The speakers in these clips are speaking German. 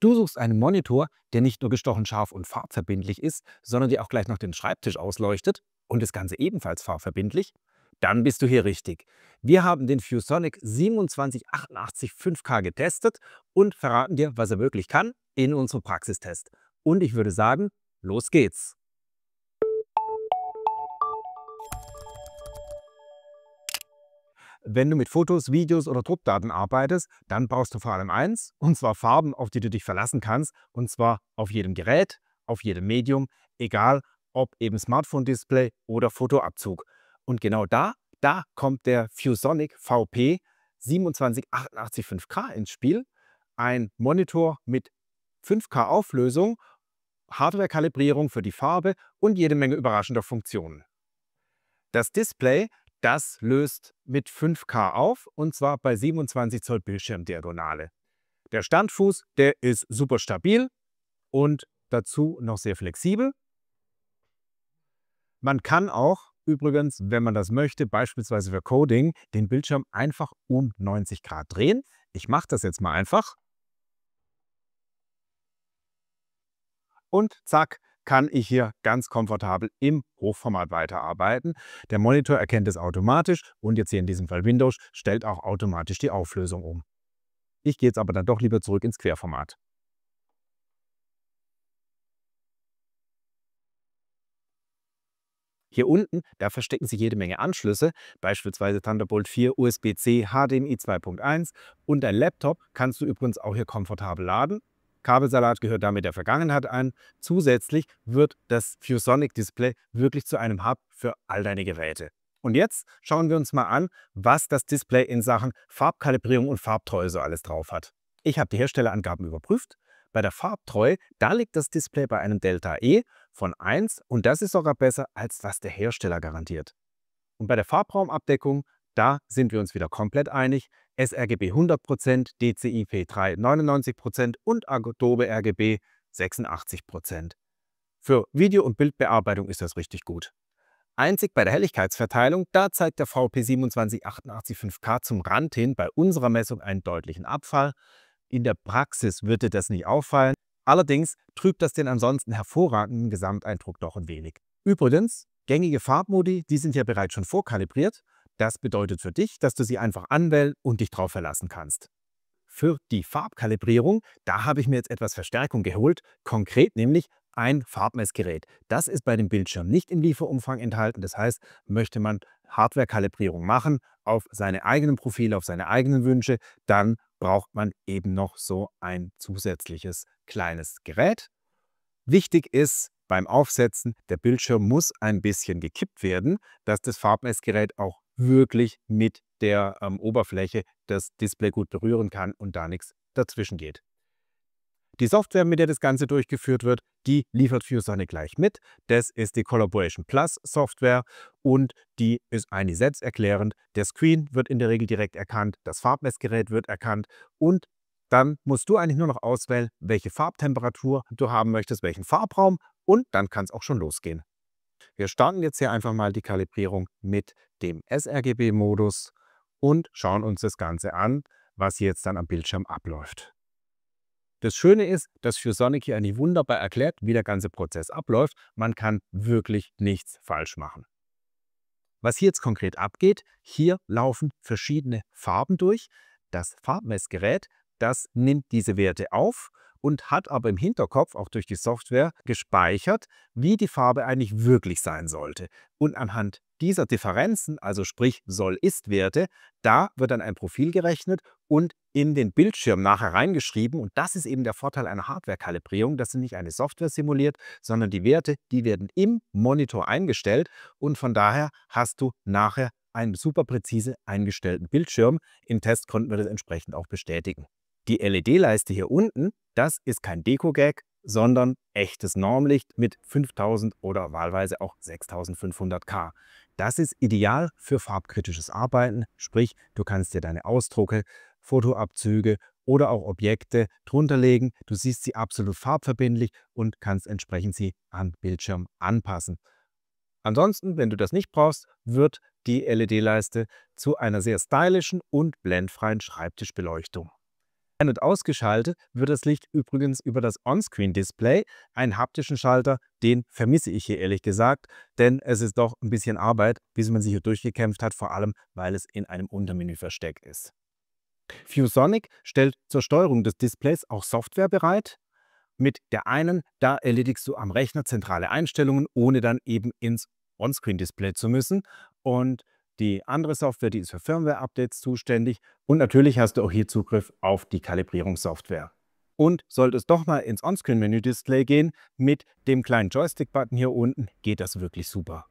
Du suchst einen Monitor, der nicht nur gestochen scharf und farbverbindlich ist, sondern dir auch gleich noch den Schreibtisch ausleuchtet und das Ganze ebenfalls farbverbindlich? Dann bist du hier richtig. Wir haben den ViewSonic 2788 5K getestet und verraten dir, was er wirklich kann in unserem Praxistest. Und ich würde sagen, los geht's! Wenn du mit Fotos, Videos oder Druckdaten arbeitest, dann brauchst du vor allem eins, und zwar Farben, auf die du dich verlassen kannst, und zwar auf jedem Gerät, auf jedem Medium, egal ob eben Smartphone-Display oder Fotoabzug. Und genau da, da kommt der Fusonic VP 2788 5K ins Spiel. Ein Monitor mit 5K Auflösung, Hardware-Kalibrierung für die Farbe und jede Menge überraschender Funktionen. Das Display das löst mit 5K auf und zwar bei 27 Zoll Bildschirmdiagonale. Der Standfuß, der ist super stabil und dazu noch sehr flexibel. Man kann auch übrigens, wenn man das möchte, beispielsweise für Coding, den Bildschirm einfach um 90 Grad drehen. Ich mache das jetzt mal einfach. Und zack, kann ich hier ganz komfortabel im Hochformat weiterarbeiten. Der Monitor erkennt es automatisch und jetzt hier in diesem Fall Windows stellt auch automatisch die Auflösung um. Ich gehe jetzt aber dann doch lieber zurück ins Querformat. Hier unten, da verstecken sich jede Menge Anschlüsse, beispielsweise Thunderbolt 4, USB-C, HDMI 2.1 und dein Laptop kannst du übrigens auch hier komfortabel laden Kabelsalat gehört damit der Vergangenheit an. Zusätzlich wird das ViewSonic Display wirklich zu einem Hub für all deine Geräte. Und jetzt schauen wir uns mal an, was das Display in Sachen Farbkalibrierung und Farbtreue so alles drauf hat. Ich habe die Herstellerangaben überprüft. Bei der Farbtreue, da liegt das Display bei einem Delta E von 1 und das ist sogar besser, als was der Hersteller garantiert. Und bei der Farbraumabdeckung da sind wir uns wieder komplett einig. sRGB 100%, DCI-P3 99% und Adobe RGB 86%. Für Video- und Bildbearbeitung ist das richtig gut. Einzig bei der Helligkeitsverteilung, da zeigt der VP27885 5K zum Rand hin bei unserer Messung einen deutlichen Abfall. In der Praxis würde das nicht auffallen. Allerdings trübt das den ansonsten hervorragenden Gesamteindruck doch ein wenig. Übrigens, gängige Farbmodi, die sind ja bereits schon vorkalibriert das bedeutet für dich, dass du sie einfach anwählen und dich drauf verlassen kannst. Für die Farbkalibrierung, da habe ich mir jetzt etwas Verstärkung geholt, konkret nämlich ein Farbmessgerät. Das ist bei dem Bildschirm nicht im Lieferumfang enthalten. Das heißt, möchte man Hardwarekalibrierung machen auf seine eigenen Profile, auf seine eigenen Wünsche, dann braucht man eben noch so ein zusätzliches kleines Gerät. Wichtig ist beim Aufsetzen, der Bildschirm muss ein bisschen gekippt werden, dass das Farbmessgerät auch wirklich mit der ähm, Oberfläche das Display gut berühren kann und da nichts dazwischen geht. Die Software, mit der das Ganze durchgeführt wird, die liefert ViewSonic gleich mit. Das ist die Collaboration Plus Software und die ist eigentlich selbsterklärend. Der Screen wird in der Regel direkt erkannt, das Farbmessgerät wird erkannt und dann musst du eigentlich nur noch auswählen, welche Farbtemperatur du haben möchtest, welchen Farbraum und dann kann es auch schon losgehen. Wir starten jetzt hier einfach mal die Kalibrierung mit dem sRGB-Modus und schauen uns das Ganze an, was jetzt dann am Bildschirm abläuft. Das Schöne ist, dass für Sonic hier eigentlich wunderbar erklärt, wie der ganze Prozess abläuft. Man kann wirklich nichts falsch machen. Was hier jetzt konkret abgeht, hier laufen verschiedene Farben durch. Das Farbmessgerät, das nimmt diese Werte auf und hat aber im Hinterkopf, auch durch die Software, gespeichert, wie die Farbe eigentlich wirklich sein sollte. Und anhand dieser Differenzen, also sprich Soll-Ist-Werte, da wird dann ein Profil gerechnet und in den Bildschirm nachher reingeschrieben. Und das ist eben der Vorteil einer Hardware-Kalibrierung, dass sie nicht eine Software simuliert, sondern die Werte, die werden im Monitor eingestellt. Und von daher hast du nachher einen super präzise eingestellten Bildschirm. Im Test konnten wir das entsprechend auch bestätigen. Die LED-Leiste hier unten, das ist kein Deko-Gag, sondern echtes Normlicht mit 5000 oder wahlweise auch 6500K. Das ist ideal für farbkritisches Arbeiten, sprich du kannst dir deine Ausdrucke, Fotoabzüge oder auch Objekte drunter legen. Du siehst sie absolut farbverbindlich und kannst entsprechend sie am Bildschirm anpassen. Ansonsten, wenn du das nicht brauchst, wird die LED-Leiste zu einer sehr stylischen und blendfreien Schreibtischbeleuchtung ein- und ausgeschaltet wird das Licht übrigens über das On-Screen-Display, einen haptischen Schalter, den vermisse ich hier ehrlich gesagt, denn es ist doch ein bisschen Arbeit, bis man sich hier durchgekämpft hat, vor allem weil es in einem Untermenü versteckt ist. ViewSonic stellt zur Steuerung des Displays auch Software bereit. Mit der einen, da erledigst du am Rechner zentrale Einstellungen, ohne dann eben ins On-Screen-Display zu müssen. Und die andere Software, die ist für Firmware-Updates zuständig. Und natürlich hast du auch hier Zugriff auf die Kalibrierungssoftware. Und sollte es doch mal ins On-Screen-Menü-Display gehen, mit dem kleinen Joystick-Button hier unten geht das wirklich super.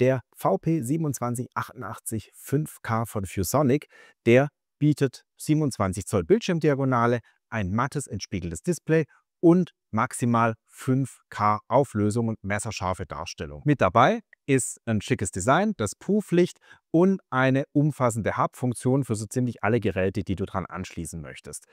Der VP2788 5K von Fusonic, der bietet 27 Zoll Bildschirmdiagonale, ein mattes, entspiegeltes Display und maximal 5K Auflösung und messerscharfe Darstellung. Mit dabei ist ein schickes Design, das Pufflicht und eine umfassende Hub-Funktion für so ziemlich alle Geräte, die du dran anschließen möchtest.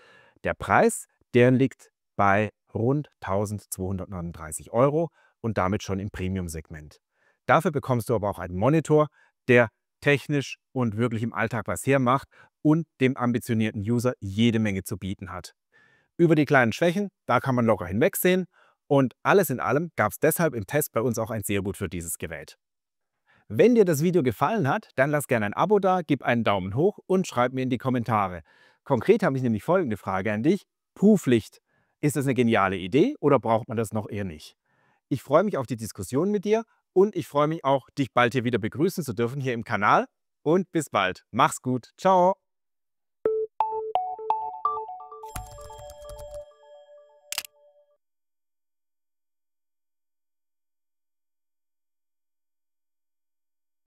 Der Preis, der liegt bei rund 1239 Euro und damit schon im Premium-Segment. Dafür bekommst du aber auch einen Monitor, der technisch und wirklich im Alltag was hermacht und dem ambitionierten User jede Menge zu bieten hat. Über die kleinen Schwächen, da kann man locker hinwegsehen und alles in allem gab es deshalb im Test bei uns auch ein sehr gut für dieses Gerät. Wenn dir das Video gefallen hat, dann lass gerne ein Abo da, gib einen Daumen hoch und schreib mir in die Kommentare. Konkret habe ich nämlich folgende Frage an dich. Puhpflicht. Ist das eine geniale Idee oder braucht man das noch eher nicht? Ich freue mich auf die Diskussion mit dir und ich freue mich auch, dich bald hier wieder begrüßen zu dürfen hier im Kanal. Und bis bald. Mach's gut. Ciao.